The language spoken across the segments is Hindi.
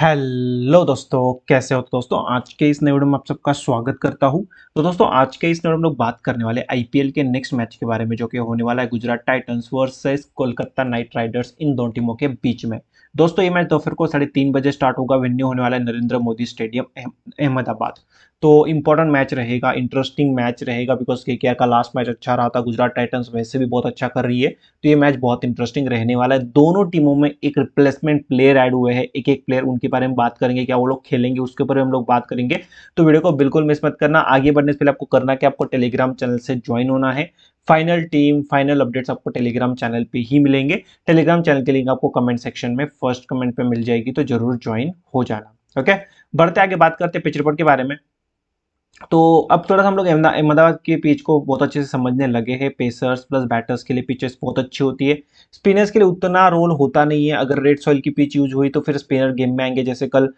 हेलो दोस्तों कैसे हो तो दोस्तों आज के इस नए वीडियो में आप सबका स्वागत करता हूं तो दोस्तों आज के इस नए वीडियो में लोग बात करने वाले आईपीएल के नेक्स्ट मैच के बारे में जो कि होने वाला है Gujarat Titans versus Kolkata Knight Riders इन दोनों टीमों के बीच में दोस्तों ये मैच दोपहर को साढ़े तीन बजे स्टार्ट होगा वेन्यू होने वाला है नरेंद्र मोदी स्टेडियम अहमदाबाद तो इंपॉर्टेंट मैच रहेगा इंटरेस्टिंग मैच रहेगा बिकॉज के के का लास्ट मैच अच्छा रहा था गुजरात टाइटन्स वैसे भी बहुत अच्छा कर रही है तो ये मैच बहुत इंटरेस्टिंग रहने वाला है दोनों टीमों में एक रिप्लेसमेंट प्लेयर ऐड हुए हैं एक एक प्लेयर उनके बारे में बात करेंगे क्या वो लोग खेलेंगे उसके ऊपर हम लोग बात करेंगे तो वीडियो को बिल्कुल मिस मत करना आगे बढ़ने से पहले आपको करना क्या आपको टेलीग्राम चैनल से ज्वाइन होना है फाइनल टीम फाइनल अपडेट्स आपको टेलीग्राम चैनल पे ही मिलेंगे टेलीग्राम चैनल की लिंक आपको कमेंट सेक्शन में फर्स्ट कमेंट पे मिल जाएगी तो जरूर ज्वाइन हो जाना ओके बढ़ते आगे बात करते पिछड़पट के बारे में तो अब थोड़ा सा हम लोग अहमदाबाद के पिच को बहुत अच्छे से समझने लगे हैं पेसर्स प्लस बैटर्स के लिए पिचेस बहुत अच्छी होती है स्पिनर्स के लिए उतना रोल होता नहीं है अगर रेड सॉइल की पिच यूज हुई तो फिर स्पिनर गेम में आएंगे जैसे कल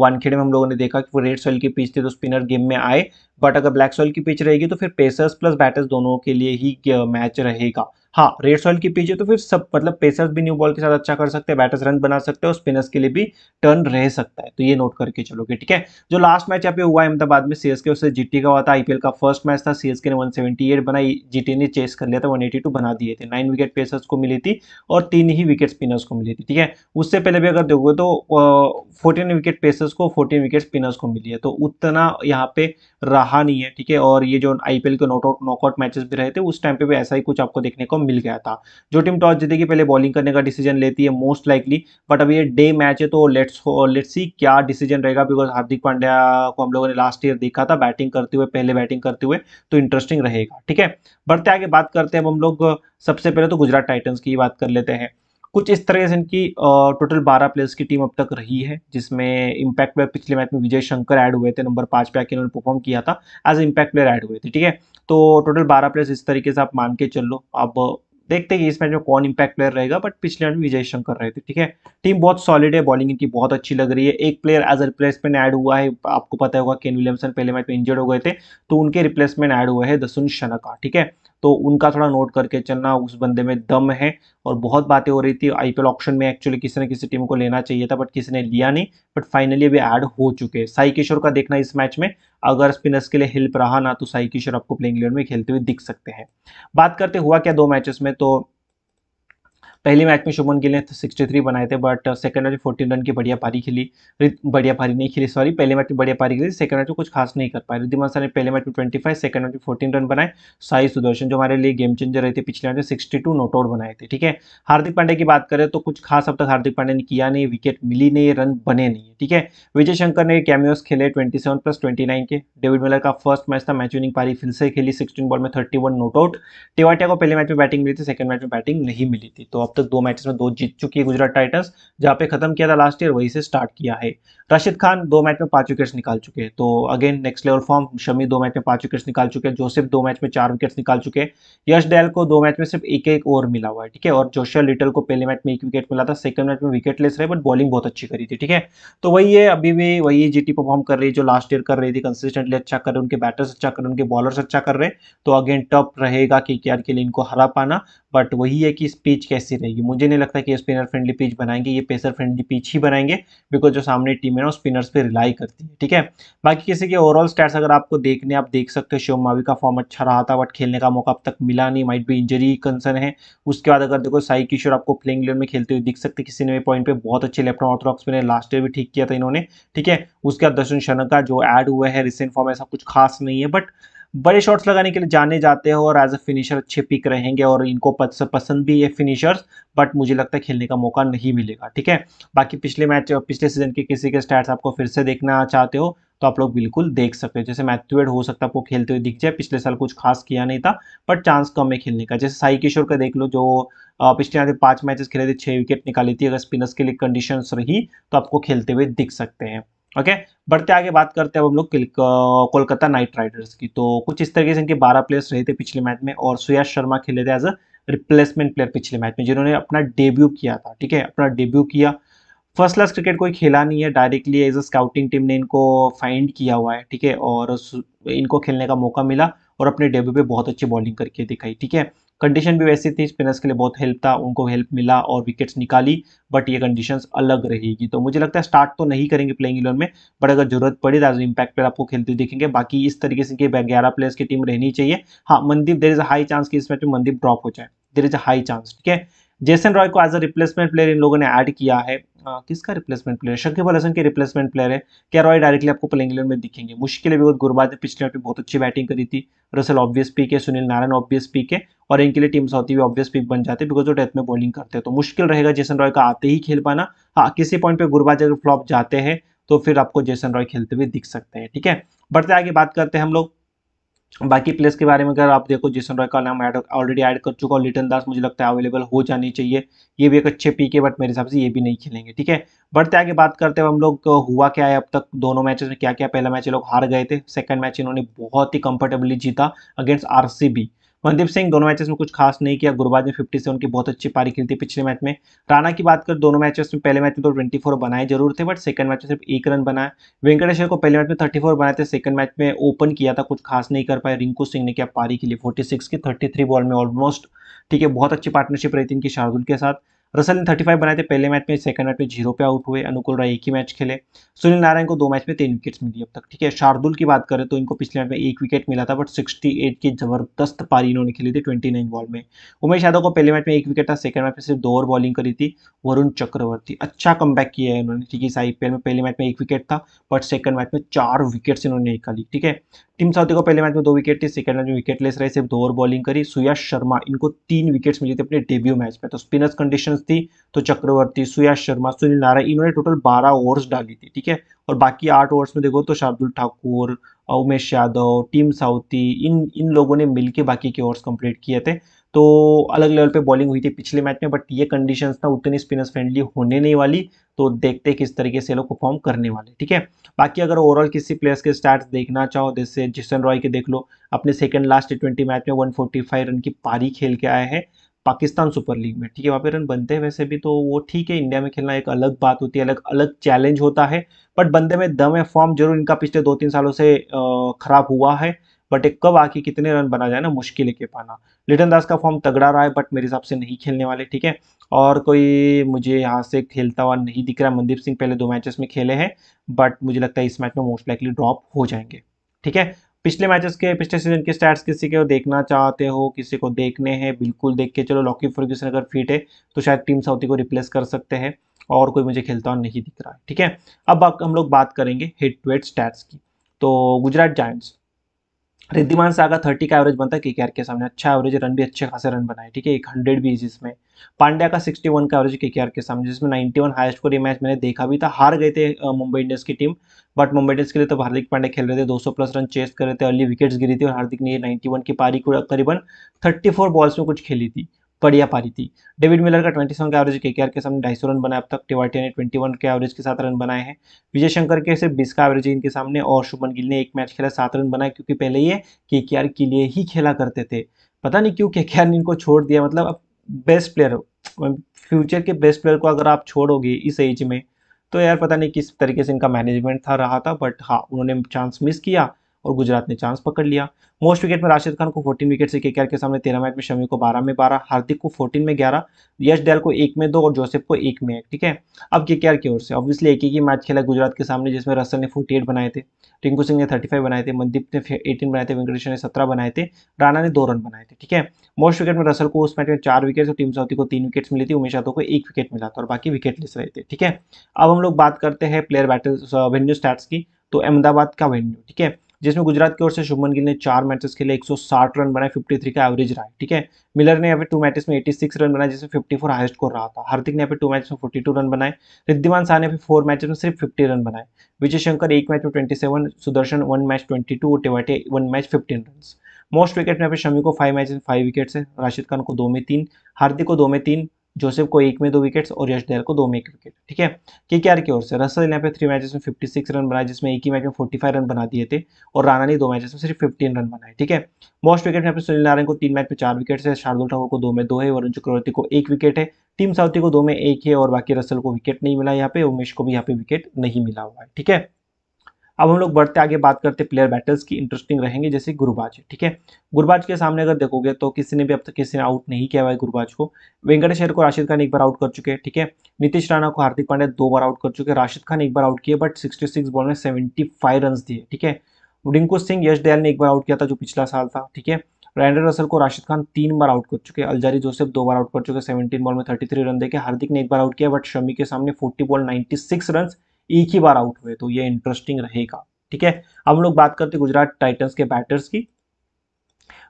वानखेड़े में हम लोगों ने देखा कि वो रेड सॉइल की पिच थी तो स्पिनर गेम में आए बट अगर ब्लैक सॉइल की पिच रहेगी तो फिर पेसर्स प्लस बैटर्स दोनों के लिए ही मैच रहेगा हाँ रेड सॉइल की पिच है तो फिर सब मतलब पेसर्स भी न्यू बॉल के साथ अच्छा कर सकते हैं बैटर्स रन बना सकते हैं और स्पिनर्स के लिए भी टर्न रह सकता है तो ये नोट करके चलोगे ठीक है जो लास्ट मैच यहाँ पे हुआ है अहमदाबाद में सीएसके उससे जीटी का हुआ था आईपीएल का फर्स्ट मैच था के ने एट बनाई जीटी ने चेस कर लिया था टू बना दिए थे नाइन विकेट पेसर्स को मिली थी और तीन ही विकेट स्पिनर्स को मिली थी ठीक है उससे पहले भी अगर देखोगे तो फोर्टीन विकेट पेसर्स को फोर्टीन विकेट स्पिनर्स को मिली है तो उतना यहाँ पे रहा नहीं है ठीक है और ये जो आईपीएल के नॉट आउट नॉकआउट मैचेस भी रहे थे उस टाइम पे भी ऐसा ही कुछ आपको देखने को मिल गया था जो टीम टॉस जीतेगी पहले बॉलिंग करने का डिसीजन लेती है मोस्ट लाइकली बट अभी ये डे मैच है तो लेट्स लेट्स सी क्या डिसीजन रहेगा बिकॉज हार्दिक पांड्या को हम लोगों ने लास्ट ईयर देखा था बैटिंग करते हुए पहले बैटिंग करते हुए तो इंटरेस्टिंग रहेगा ठीक है बढ़ते आगे बात करते हैं अब हम लोग सबसे पहले तो गुजरात टाइटन्स की बात कर लेते हैं कुछ इस तरह से इनकी टोटल 12 प्लेयर्स की टीम अब तक रही है जिसमें इम्पैक्ट प्लेयर पिछले मैच में विजय शंकर ऐड हुए थे नंबर पाँच पे आके इन्होंने परफॉर्म किया था एज इम्पैक्ट प्लेयर ऐड हुए थे ठीक है तो टोटल 12 प्लेयर्स इस तरीके से आप मान के चल लो अब देखते हैं इस मैच में कौन इंपैक्ट प्लेयर रहेगा बट पिछले मैच में विजय शंकर रहे थे ठीक है टीम बहुत सॉलिड है बॉलिंग इनकी बहुत अच्छी लग रही है एक player as a replacement add हुआ है आपको पता होगा केन विलियमसन पहले मैच में इंजर्ड हो गए थे तो उनके रिप्लेसमेंट ऐड हुए हैं दसुन शनका ठीक है तो उनका थोड़ा नोट करके चलना उस बंदे में दम है और बहुत बातें हो रही थी आईपीएल ऑप्शन में एक्चुअली किसी न किसी टीम को लेना चाहिए था बट किसी ने लिया नहीं बट फाइनली अभी ऐड हो चुके हैं साई किशोर का देखना इस मैच में अगर स्पिनर्स के लिए हेल्प रहा ना तो साई किशोर आपको प्लेइंग इलेवन में खेलते हुए दिख सकते हैं बात करते हुआ क्या दो मैचेस में तो पहले मैच में शुभमन गिल ने सिक्सटी तो थ्री बनाए थे बट सेकंड मैच में फोर्टीन रन की बढ़िया पारी खेली बढ़िया पारी नहीं खेली सॉरी पहले मैच में बढ़िया पारी खेली सेकंड मैच में कुछ खास नहीं कर पाए रिद्धिमान ने पहले मैच में ट्वेंटी फाइव सेकंड मैच में फोर्टीन रन बनाए साई सुदर्शन जो हमारे लिए गेम चेंजर रहे थे पिछले मैच में सिक्सटी टू नोट आउट बनाए थे ठीक है हार्दिक पांडे की बात करें तो कुछ खास अब तक हार्दिक पांडे ने किया नहीं विकेट मिली नहीं रन बने नहीं ठीक है विजय शंकर ने कैमियोस खेले twenty seven plus twenty nine के डेविड मिलर का फर्स्ट मैच था मैच विनिंग पारी फिर से खेली सिक्सटीन बॉल में thirty one not out Tewatia को पहले मैच में बैटिंग मिली थी सेकंड मैच में बैटिंग नहीं मिली थी तो अब तक दो मैचेस में दो जीत चुकी है गुजरात टाइटंस जहाँ पे खत्म किया था लास्ट ईयर वहीं से स्टार्ट किया है राशिद खान दो मैच में पांच विकेट्स निकाल चुके हैं तो again next level form Shami दो मैच में पांच विकेट्स निकाल चुके हैं जोसेफ दो मैच में चार विकेट्स निकाल चुके हैं यश डैल को दो मैच में सिर्फ एक एक ओवर मिला हुआ है ठीक है और जोशिया लिटल को पहले मैच में एक विकेट मिला था सेकंड मैच में विकेट लेस रहे बट बॉलिंग बहुत अच्छी करी थी ठीक है तो वही है अभी भी वही जी परफॉर्म कर रही है जो लास्ट ईयर कर रही थी कंसिस्टेंटली अच्छा कर रहे उनके बैटर्स अच्छा कर रहे उनके बॉलर्स अच्छा कर रहे तो अगेन टफ रहेगा के के लिए इनको हरा पाना बट वही है कि पिच कैसी रहेगी मुझे नहीं लगता कि ये स्पिनर फ्रेंडली पिच बनाएंगे ये पेसर फ्रेंडली पिच ही बनाएंगे बिकॉज जो सामने टीम है ना स्पिनर्स पे रिलाई करती है ठीक है बाकी किसी के ओवरऑल स्टैट्स अगर आपको देखने आप देख सकते हो शिव मावी का फॉर्म अच्छा रहा था बट खेलने का मौका अब तक मिला नहीं माइट भी इंजरी कंसर्न है उसके बाद अगर देखो साई किशोर आपको प्लेइंग लेवल में खेलते हुए दिख सकते किसी ने पॉइंट पर बहुत अच्छे लेफ्ट ऑर्थोडॉक्स में लास्ट ईयर भी ठीक किया था इन्होंने ठीक है उसके बाद दर्शन शनका जो एड हुआ है रिसेंट फॉर्म ऐसा कुछ खास नहीं है बट बड़े शॉट्स लगाने के लिए जाने जाते हैं और एज अ फिनिशर अच्छे पिक रहेंगे और इनको पसंद भी है फिनिशर्स बट मुझे लगता है खेलने का मौका नहीं मिलेगा ठीक है बाकी पिछले मैच पिछले सीजन के किसी के स्टैट्स आपको फिर से देखना चाहते हो तो आप लोग बिल्कुल देख सकते हो जैसे मैथ्यूएड हो सकता है आपको खेलते हुए दिख जाए पिछले साल कुछ खास किया नहीं था बट चांस कम है खेलने का जैसे साई किशोर का देख लो जो पिछले यहाँ पाँच मैचेस खेले थे छः विकेट निकाली थी अगर स्पिनर्स के लिए कंडीशंस रही तो आपको खेलते हुए दिख सकते हैं ओके बढ़ते आगे बात करते हैं अब हम लोग कोलकाता नाइट राइडर्स की तो कुछ इस तरीके से इनके बारह प्लेयर्स रहे थे पिछले मैच में और सुयाश शर्मा खेले थे एज अ रिप्लेसमेंट प्लेयर पिछले मैच में जिन्होंने अपना डेब्यू किया था ठीक है अपना डेब्यू किया फर्स्ट क्लास क्रिकेट कोई खेला नहीं है directly as a scouting team ने इनको फाइंड किया हुआ है ठीक है और इनको खेलने का मौका मिला और अपने डेब्यू पे बहुत अच्छी बॉलिंग करके दिखाई ठीक है कंडीशन भी वैसी थी स्पिनर्स के लिए बहुत हेल्प था उनको हेल्प मिला और विकेट्स निकाली बट ये कंडीशंस अलग रहेगी तो मुझे लगता है स्टार्ट तो नहीं करेंगे प्लेइंग इलेवन में बट अगर जरूरत पड़ी तो इम्पैक्ट पर आपको खेलते देखेंगे बाकी इस तरीके से ग्यारह प्लेयर्स की टीम रहनी चाहिए हाँ Mandeep there is high chance की इस मैच में मनदीप ड्रॉप हो जाए देर इज हाई चांस ठीक है जेसन रॉय को एज अ रिप्लेसमेंट प्लेयर इन लोगों ने ऐड किया है हाँ किसका रिप्लेसमेंट प्लेयर शकीब अल हसन के रिप्लेसमेंट प्लेयर है क्या रॉय डायरेक्टली आपको प्लेइंग इलेवन में दिखेंगे मुश्किल है बहुत गुरबाज ने पिछले में बहुत अच्छी बैटिंग करी थी रसल ऑब्वियस पीक है सुनील नारायण ऑब्वियस पीक है और इनके लिए टीम साउथी भी ऑब्वियस पिक बन जाते हैं बिकॉज वो डेथ में बॉलिंग करते हैं तो मुश्किल रहेगा जेसन रॉय का आते ही खेल पाना हाँ किसी पॉइंट पर गुरबाज अगर फ्लॉप जाते हैं तो फिर आपको जेसन रॉय खेलते हुए दिख सकते हैं ठीक है बढ़ते आगे बात करते हैं हम लोग बाकी प्लेस के बारे में अगर आप देखो जिसन रॉय का नाम ऐड ऑलरेडी ऐड कर चुका और लिटन दास मुझे लगता है अवेलेबल हो जानी चाहिए ये भी एक अच्छे पी के बट मेरे हिसाब से ये भी नहीं खेलेंगे ठीक है बढ़ते आगे बात करते हैं हम लोग हुआ क्या है अब तक दोनों मैचेस में क्या क्या पहला मैच ये लोग हार गए थे सेकंड मैच इन्होंने बहुत ही कंफर्टेबली जीता अगेंस्ट आर मनदीप सिंह दोनों मैचेस में कुछ खास नहीं किया गुरुबाज ने फिफ्टी सेवन की बहुत अच्छी पारी खेली थी पिछले मैच में राणा की बात कर दोनों मैचेस में पहले मैच में तो ट्वेंटी फोर बनाए जरूर थे बट सेकंड मैच में सिर्फ एक रन बनाया वेंकटेश्वर को पहले मैच में थर्टी फोर बनाए थे सेकंड मैच में ओपन किया था कुछ खास नहीं कर पाए रिंकू सिंह ने क्या पारी खेली फोर्टी सिक्स की थर्टी थ्री बॉल में ऑलमोस्ट ठीक है बहुत अच्छी पार्टनरशिप रही थी इनकी शार्दुल के साथ रसल ने फाइव बनाए थे पहले मैच में सेकंड मैच में जीरो पे आउट हुए अनुकूल राय एक ही मैच खेले सुनील नारायण को दो मैच में तीन विकेट्स मिली अब तक ठीक है शार्दुल की बात करें तो इनको पिछले मैच में एक विकेट मिला था बट 68 की जबरदस्त पारी इन्होंने खेली थी 29 बॉल में उमेश यादव को पहले मैच में एक विकेट था सेकंड मैच में सिर्फ दो और बॉलिंग करी थी वरुण चक्रवर्ती अच्छा कम किया है इन्होंने ठीक है इस आई में पहले मैच में एक विकेट था बट सेकंड मैच में चार विकेट्स इन्होंने निकाली ठीक है टीम साउथी को पहले मैच में दो विकेट थे सेकंड मैच में विकेट लेस रहे सिर्फ दो और बॉलिंग करी सुयाश शर्मा इनको तीन विकेट्स मिली थी अपने डेब्यू मैच में तो स्पिनर्स कंडीशन रन थी तो चक्रवर्ती सुयाश शर्मा सुनील नारायण इन्होंने टोटल बारह ओवर्स डाली थी ठीक है और बाकी आठ ओवर्स में देखो तो शार्दुल ठाकुर उमेश यादव टीम साउथी इन इन लोगों ने मिलके बाकी के ओवर्स कंप्लीट किए थे तो अलग लेवल पे बॉलिंग हुई थी पिछले मैच में बट ये कंडीशन ना उतनी स्पिनर्स फ्रेंडली होने नहीं वाली तो देखते किस तरीके से लोग परफॉर्म करने वाले ठीक है बाकी अगर ओवरऑल किसी प्लेयर्स के स्टार्ट देखना चाहो जैसे जिसन रॉय के देख लो अपने सेकंड लास्ट ट्वेंटी मैच में 145 रन की पारी खेल के आए हैं पाकिस्तान सुपर लीग में ठीक है वहाँ पे रन बनते हैं वैसे भी तो वो ठीक है इंडिया में खेलना एक अलग बात होती है अलग अलग चैलेंज होता है बट बंदे में दम है फॉर्म जरूर इनका पिछले दो तीन सालों से खराब हुआ है बट एक कब आके कितने रन बना जाए ना मुश्किल के पाना लिटन दास का फॉर्म तगड़ा रहा है बट मेरे हिसाब से नहीं खेलने वाले ठीक है और कोई मुझे यहाँ से खेलता हुआ नहीं दिख रहा मनदीप सिंह पहले दो मैचेस में खेले हैं बट मुझे लगता है इस मैच में मोस्ट लाइकली ड्रॉप हो जाएंगे ठीक है पिछले मैचेस के पिछले सीजन के स्टैट्स किसी के देखना चाहते हो किसी को देखने हैं बिल्कुल देख के चलो लॉकी फर्ग्यूसन अगर फिट है तो शायद टीम साउथी को रिप्लेस कर सकते हैं और कोई मुझे खेलता नहीं दिख रहा है ठीक है अब हम लोग बात करेंगे हेड टू हेड स्टैट्स की तो गुजरात जायंट्स रिद्धिमान सागा थर्टी का एवरेज बनता है के के सामने अच्छा एवरेज रन भी अच्छे खासे रन बनाए ठीक है एक हंड्रेड भी इसमें पांड्या का सिक्सटी वन का एवरेज के के सामने जिसमें नाइन्टी वन हाइस्ट को मैच मैंने देखा भी था हार गए थे मुंबई इंडियंस की टीम बट मुंबई इंडियंस के लिए तो हार्दिक पांडे खेल रहे थे दो प्लस रन चेस कर रहे थे अर्ली विकेट्स गिरी थी और हार्दिक ने नाइन्टी वन की पारी को करीबन थर्टी फोर बॉल्स में कुछ खेली थी बढ़िया पारी थी डेविड मिलर का सेवन का एवरेज के के सामने ढाई रन बनाए अब तक टिवाटिया ने वन के एवरेज के साथ रन बनाए हैं विजय शंकर के सिर्फ बीस का एवरेज इनके सामने और शुभन गिल ने एक मैच खेला सात रन बनाए क्योंकि पहले ये के के लिए ही खेला करते थे पता नहीं क्यों के ने इनको छोड़ दिया मतलब अब बेस्ट प्लेयर फ्यूचर के बेस्ट प्लेयर को अगर आप छोड़ोगे इस एज में तो यार पता नहीं किस तरीके से इनका मैनेजमेंट था रहा था बट हाँ उन्होंने चांस मिस किया और गुजरात ने चांस पकड़ लिया मोस्ट विकेट में राशिद खान को 14 विकेट से केकेआर के सामने 13 मैच में शमी को 12 में 12 हार्दिक को 14 में 11 यश डैल को एक में दो और जोसेफ को एक में एक ठीक है अब के की ओर से ऑब्वियसली एक एक ही मैच खेला गुजरात के सामने जिसमें रसल ने 48 बनाए थे टिंकू सिंह ने 35 बनाए थे मनदीप ने 18 बनाए थे वेंकटेश्वर ने सत्रह बनाए थे राणा ने दो रन बनाए थे ठीक है मोस्ट विकेट में रसल को उस मैच में चार विकेट और टीम साउथी को तीन विकेट्स मिली थी उमेश यादव को एक विकेट मिला था और बाकी विकेट लेस रहे थे ठीक है अब हम लोग बात करते हैं प्लेयर बैटल वेन्यू स्टार्ट की तो अहमदाबाद का वेन्यू ठीक है जिसमें गुजरात की ओर से शुभमन गिल ने चार मैचेस खेले 160 रन बनाए 53 का एवरेज रहा है ठीक है मिलर ने यहाँ पे टू मैचेस में 86 रन बनाए जिसमें 54 हाइस्ट स्कोर रहा था हार्दिक ने यहाँ पे टू मैच में 42 रन बनाए रिद्धिमान शाह ने फोर मैचेस में सिर्फ फिफ्टी रन बनाए विजय शंकर एक मैच में twenty Sudharsan one match twenty two Tewatia one match fifteen run most wicket में यहाँ पे शमी को फाइव मैच फाइव विकेट है राशिद खान को दो में तीन हार्दिक को दो में तीन जोसेफ को एक में दो विकेट्स और यश दयाल को दो में एक विकेट ठीक है के के आर की ओर से रसल यहाँ पे थ्री मैचेस में 56 रन बनाए जिसमें एक ही मैच में 45 रन बना दिए थे और राणा ने दो मैचेस में सिर्फ 15 रन बनाए ठीक है मोस्ट विकेट यहाँ पे सुनील नारायण को तीन मैच में चार विकेट है शार्दुल ठाकुर को दो में दो है वरुण चक्रवर्ती को एक विकेट है टीम साउथी को दो में एक है और बाकी रसल को विकेट नहीं मिला यहाँ पे उमेश को भी यहाँ पे विकेट नहीं मिला हुआ है ठीक है अब हम लोग बढ़ते आगे बात करते प्लेयर बैटल्स की इंटरेस्टिंग रहेंगे जैसे गुरुबाज ठीक है गुरुबाज के सामने अगर देखोगे तो किसी ने भी अब तक किसी ने आउट नहीं किया हुआ है गुरुबाज को वेंकटेश को राशिद खान एक बार आउट कर चुके हैं ठीक है नीतीश राणा को हार्दिक पांड्या दो बार आउट कर चुके हैं राशिद खान एक बार आउट किए बट सिक्सटी बॉल में सेवेंटी रन दिए ठीक है रिंकू सिंह यश दयाल ने एक बार आउट किया था जो पिछला साल था ठीक है रैंडर रसल को राशिद खान तीन बार आउट कर चुके अलजारी जोसेफ दो बार आउट कर चुके सेवेंटीन बॉल में थर्टी थ्री रन देखे हार्दिक ने एक बार आउट किया बट शमी के सामने forty ball ninety six run एक ही बार आउट हुए तो ये इंटरेस्टिंग रहेगा ठीक है अब हम लोग बात करते गुजरात टाइटन्स के बैटर्स की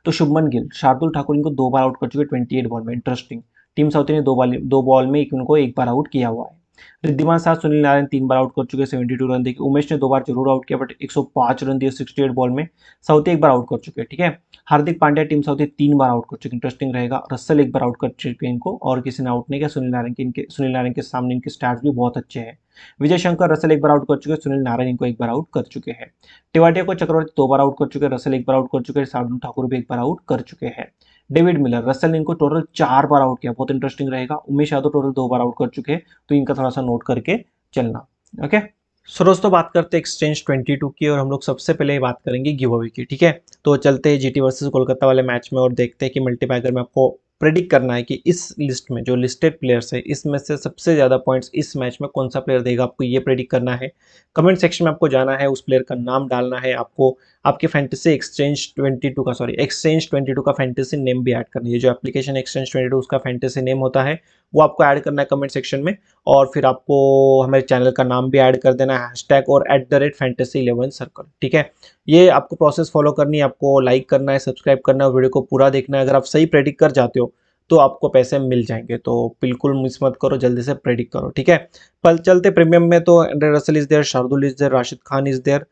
तो शुभमन गिल शार्दुल ठाकुर इनको दो बार आउट कर चुके ट्वेंटी एट बॉल में इंटरेस्टिंग टीम साउथी ने दो बॉल दो बॉल में एक उनको एक बार आउट किया हुआ है रिद्धिमान साह सुनील नारायण तीन बार आउट कर चुके सेवेंटी टू रन देखे उमेश ने दो बार जरूर आउट किया बट एक सौ पांच रन दिए सिक्सटी एट बॉल में साउथी एक बार आउट कर चुके हैं ठीक है हार्दिक पांड्या टीम साउथी तीन बार आउट कर चुके इंटरेस्टिंग रहेगा रस्सल एक बार आउट कर चुके इनको और किसी ने आउट नहीं किया सुनील नारायण के इनके सुनील नारायण के सामने इनके स्टार्ट भी बहुत अच्छे हैं विजय शंकर रसल एक बार आउट कर चुके हैं सुनील नारायण इनको एक बार आउट कर चुके हैं टिवाटिया को चक्रवर्ती दो बार आउट कर चुके हैं रसल एक बार आउट कर चुके हैं शार्दुल ठाकुर भी एक बार आउट कर चुके हैं डेविड मिलर रसल इनको टोटल चार बार आउट किया बहुत इंटरेस्टिंग रहेगा उमेश यादव टोटल दो बार आउट कर चुके हैं तो इनका थोड़ा सा नोट करके चलना ओके सो दोस्तों बात करते हैं एक्सचेंज 22 की और हम लोग सबसे पहले बात करेंगे गिव अवे की ठीक है तो चलते हैं जीटी वर्सेस कोलकाता वाले मैच में और देखते हैं कि मल्टीपैकर में आपको प्रेडिक्ट करना है कि इस लिस्ट में जो लिस्टेड प्लेयर्स है इसमें से सबसे ज़्यादा पॉइंट्स इस मैच में कौन सा प्लेयर देगा आपको ये प्रेडिक्ट करना है कमेंट सेक्शन में आपको जाना है उस प्लेयर का नाम डालना है आपको आपके फैंटेसी एक्सचेंज 22 का सॉरी एक्सचेंज 22 का फैंटेसी नेम भी ऐड करनी है जो एप्लीकेशन एक्सचेंज 22 उसका फैंटेसी नेम होता है वो आपको ऐड करना है कमेंट सेक्शन में और फिर आपको हमारे चैनल का नाम भी ऐड कर देना है हैशटैग और at the rate fantasy eleven circle ठीक है ये आपको प्रोसेस फॉलो करनी है आपको लाइक करना है सब्सक्राइब करना है वीडियो को पूरा देखना है अगर आप सही प्रेडिक्ट कर जाते हो तो आपको पैसे मिल जाएंगे तो बिल्कुल मिस मत करो जल्दी से प्रेडिक्ट करो ठीक है पल चलते प्रीमियम में तो Andre Russell is there Shardul is there Rashid Khan is there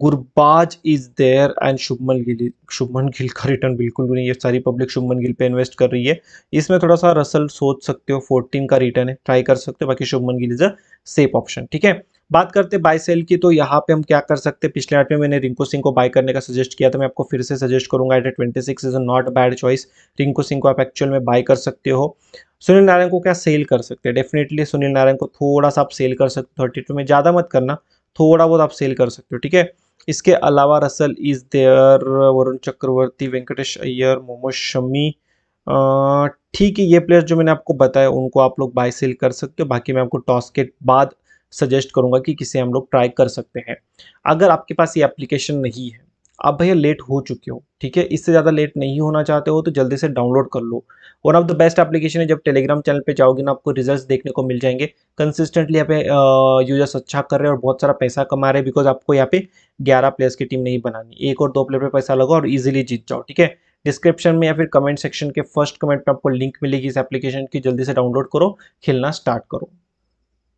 Gurbaz is there and Shubman Gill Shubman Gill का रिटर्न बिल्कुल भी नहीं है सारी पब्लिक शुभमन गिल पे इन्वेस्ट कर रही है इसमें थोड़ा सा रसल सोच सकते हो 14 का रिटर्न है ट्राई कर सकते हो बाकी Shubman Gill is a safe option ठीक है बात करते हैं बाय सेल की तो यहाँ पे हम क्या कर सकते हैं पिछले आठ में मैंने रिंकू सिंह को बाय करने का सजेस्ट किया था मैं आपको फिर से सजेस्ट करूंगा at twenty six is a not bad choice Rinku Singh को आप एक्चुअल में बाय कर सकते हो सुनील नारायण को क्या सेल कर सकते हैं डेफिनेटली सुनील नारायण को थोड़ा सा आप सेल कर सकते हो थर्टी टू में ज़्यादा मत करना थोड़ा बहुत आप सेल कर सकते हो ठीक है इसके अलावा Russell is there Varun Chakravarthy Venkatesh Iyer Mohammed Shami ठीक है ये प्लेयर्स जो मैंने आपको बताया उनको आप लोग बाय सेल कर सकते हो बाकी मैं आपको टॉस के बाद सजेस्ट करूंगा कि किसे हम लोग ट्राई कर सकते हैं अगर आपके पास ये एप्लीकेशन नहीं है आप भैया लेट हो चुके हो ठीक है इससे ज़्यादा लेट नहीं होना चाहते हो तो जल्दी से डाउनलोड कर लो one of the best application है जब टेलीग्राम चैनल पे जाओगे ना आपको रिजल्ट्स देखने को मिल जाएंगे कंसिस्टेंटली यहाँ पे यूजर्स अच्छा कर रहे हैं और बहुत सारा पैसा कमा रहे हैं बिकॉज आपको यहाँ पे ग्यारह प्लेयर्स की टीम नहीं बनानी एक और दो प्लेयर पर पैसा लगाओ और ईजिली जीत जाओ ठीक है डिस्क्रिप्शन में या फिर कमेंट सेक्शन के फर्स्ट कमेंट में आपको लिंक मिलेगी इस एप्लीकेशन की जल्दी से डाउनलोड करो खेलना स्टार्ट करो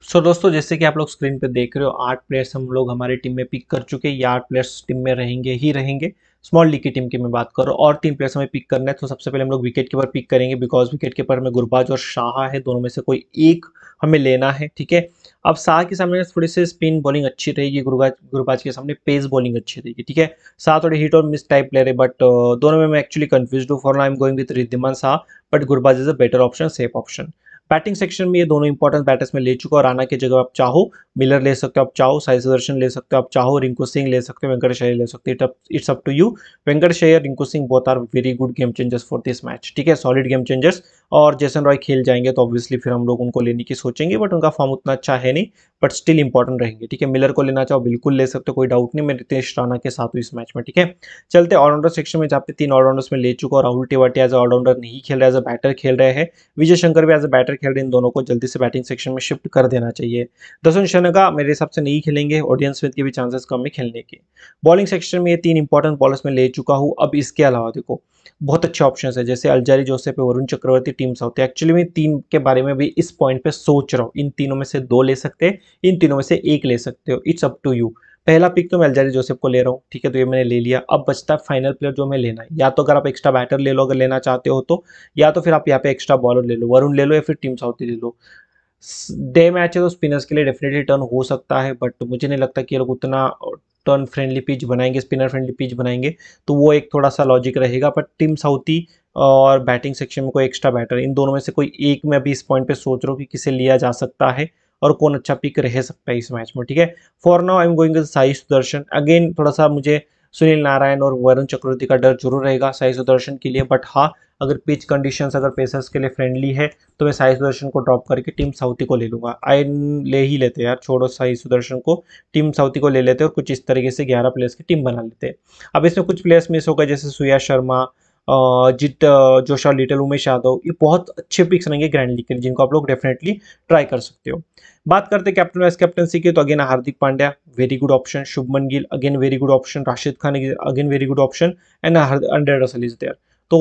सो so, दोस्तों जैसे कि आप लोग स्क्रीन पे देख रहे हो आठ प्लेयर्स हम लोग हमारी टीम में पिक कर चुके हैं ये आठ प्लेयर्स टीम में रहेंगे ही रहेंगे स्मॉल लीग की टीम की मैं बात करूँ और तीन प्लेयर्स हमें पिक करना है तो सबसे पहले हम लोग विकेट कीपर पिक करेंगे बिकॉज विकेट कीपर में गुरबाज और शाह है दोनों में से कोई एक हमें लेना है ठीक है अब शाह के सामने थोड़ी सी स्पिन बॉलिंग अच्छी रहेगी गुरबाज गुरबाज के सामने पेस बॉलिंग अच्छी रहेगी ठीक है शाह थोड़े हिट और मिस टाइप प्लेयर है बट दोनों में मैं एक्चुअली कन्फ्यूज हूँ for I am going with Wriddhiman Saha but Gurbaz is a better option safe option batting section में ये दोनों इंपॉर्टेंट बैटर्स में ले चुका और राना की जगह आप चाहो मिलर ले सकते हो आप चाहो साई सुदर्शन ले सकते हो आप चाहो रिंकू सिंह ले सकते हो वेंकट शैर ले सकते हो it's up to you Venkat शैर Rinku Singh both are very good game changers for this match ठीक है सॉलिड गेम चेंजर्स और जैसन रॉय खेल जाएंगे तो ऑब्वियसली फिर हम लोग उनको लेने की सोचेंगे बट उनका फॉर्म उतना अच्छा है नहीं बट स्टिल इंपॉर्टेंट रहेंगे ठीक है मिलर को लेना चाहो बिल्कुल ले सकते हो कोई डाउट नहीं मैं रितेश राणा के साथ हूँ इस मैच में ठीक है चलते ऑलराउंडर सेक्शन में जहाँ पे तीन ऑलराउंडर्स में ले चुका और राहुल टिवाटी एज ऑलराउंडर नहीं खेल रहा एज अ बैटर खेल रहे हैं विजय शंकर भी एज अ बैटर खेल रहे इन दोनों को जल्दी से बैटिंग सेक्शन में शिफ्ट कर देना चाहिए दसन शनगा मेरे हिसाब से नहीं खेलेंगे ऑडियंस स्मिथ के भी चांसेस कम है खेलने के बॉलिंग सेक्शन में ये तीन इंपॉर्टेंट बॉलर्स में ले चुका हूँ अब इसके अलावा देखो बहुत अच्छे ऑप्शन है जैसे अलजारी जोसेफ है वरुण चक्रवर्ती टीम साउथ है एक्चुअली मैं तीन के बारे में भी इस पॉइंट पे सोच रहा हूँ इन तीनों में से दो ले सकते हैं इन तीनों में से एक ले सकते हो इट्स अप टू यू पहला पिक तो मैं अलजारी जोसेफ को ले रहा हूँ ठीक है तो ये मैंने ले लिया अब बचता है फाइनल प्लेयर जो मैं लेना है या तो अगर आप एक्स्ट्रा बैटर ले लो अगर लेना चाहते हो तो या तो फिर आप यहाँ पे एक्स्ट्रा बॉलर ले लो वरुण ले लो या फिर टीम साउथ ले लो डे मैच है तो स्पिनर्स के लिए डेफिनेटली टर्न हो सकता है बट मुझे नहीं लगता कि ये लोग उतना टर्न फ्रेंडली पिच बनाएंगे स्पिनर फ्रेंडली पिच बनाएंगे तो वो एक थोड़ा सा लॉजिक रहेगा बट टीम साउथी और बैटिंग सेक्शन में कोई एक्स्ट्रा बैटर इन दोनों में से कोई एक में अभी इस पॉइंट पे सोच रहा हूँ कि किसे लिया जा सकता है और कौन अच्छा पिक रह सकता है इस मैच में ठीक है for now I am going Sai Sudharsan again थोड़ा सा मुझे सुनील नारायण और वरुण चक्रवर्ती का डर जरूर रहेगा साई सुदर्शन के लिए बट हाँ अगर पिच कंडीशंस अगर पेसर्स के लिए फ्रेंडली है तो मैं साई सुदर्शन को ड्रॉप करके टीम साउथी को ले लूँगा आई ले ही लेते यार छोड़ो साई सुदर्शन को टीम साउथी को ले लेते और कुछ इस तरीके से ग्यारह प्लेयर्स की टीम बना लेते अब इसमें कुछ प्लेयर्स मिस हो गए जैसे सुया शर्मा जित जोशा लिटिल उमेश यादव ये बहुत अच्छे पिक्स रहेंगे ग्रैंड लीग के लिए जिनको आप लोग डेफिनेटली ट्राई कर सकते हो बात करते कैप्टन वाइस कैप्टनसी की तो again Hardik Pandya very good option Shubman Gill again very good option Rashid Khan again very good option and Andre Russell is there तो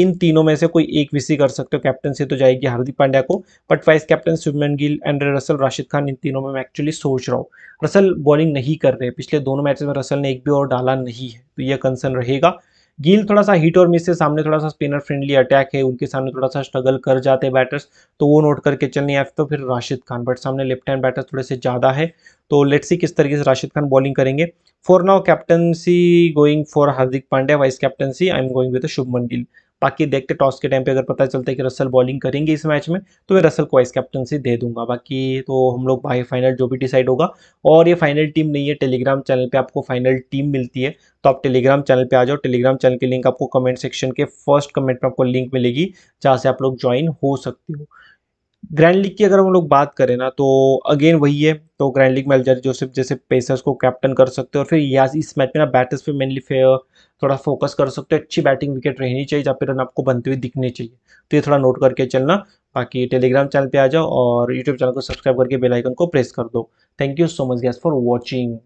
इन तीनों में से कोई एक विसी कर सकते हो कैप्टन से तो जाएगी हार्दिक पांड्या को but vice captain Shubman Gill and Russell Rashid Khan इन तीनों में मैं एक्चुअली सोच रहा हूँ रसल बॉलिंग नहीं कर रहे पिछले दोनों मैचेस में रसल ने एक भी और डाला नहीं है तो यह कंसर्न रहेगा गिल थोड़ा सा हिट और मिस से सामने थोड़ा सा स्पिनर फ्रेंडली अटैक है उनके सामने थोड़ा सा स्ट्रगल कर जाते बैटर्स तो वो नोट करके चलने या तो फिर राशिद खान बट सामने लेफ्ट हैंड बैटर्स थोड़े से ज़्यादा है तो लेट्स सी किस तरीके से राशिद खान बॉलिंग करेंगे for now captaincy going for Hardik Pandya vice captaincy I am going with Shubman Gill बाकी देखते टॉस के टाइम पे अगर पता चलता है कि रसल बॉलिंग करेंगे इस मैच में तो मैं रसल को वाइस कैप्टनसी दे दूंगा बाकी तो हम लोग भाई फाइनल जो भी डिसाइड होगा और ये फाइनल टीम नहीं है टेलीग्राम चैनल पर आपको फाइनल टीम मिलती है तो आप टेलीग्राम चैनल पे आ जाओ टेलीग्राम चैनल की लिंक आपको कमेंट सेक्शन के फर्स्ट कमेंट में आपको लिंक मिलेगी जहाँ से आप लोग ज्वाइन हो सकते हो ग्रैंड लीग की अगर हम लोग बात करें ना तो अगेन वही है तो ग्रैंड लीग में अलजर जोसेफ जैसे पेसर्स को कैप्टन कर सकते हैं और फिर या इस मैच में ना बैटर्स पे मेनली फेयर थोड़ा फोकस कर सकते हो अच्छी बैटिंग विकेट रहनी चाहिए जहाँ पे रन आपको बनते हुए दिखने चाहिए तो ये थोड़ा नोट करके चलना बाकी टेलीग्राम चैनल पर आ जाओ और यूट्यूब चैनल को सब्सक्राइब करके बेलाइकन को प्रेस कर दो thank you so much guys for watching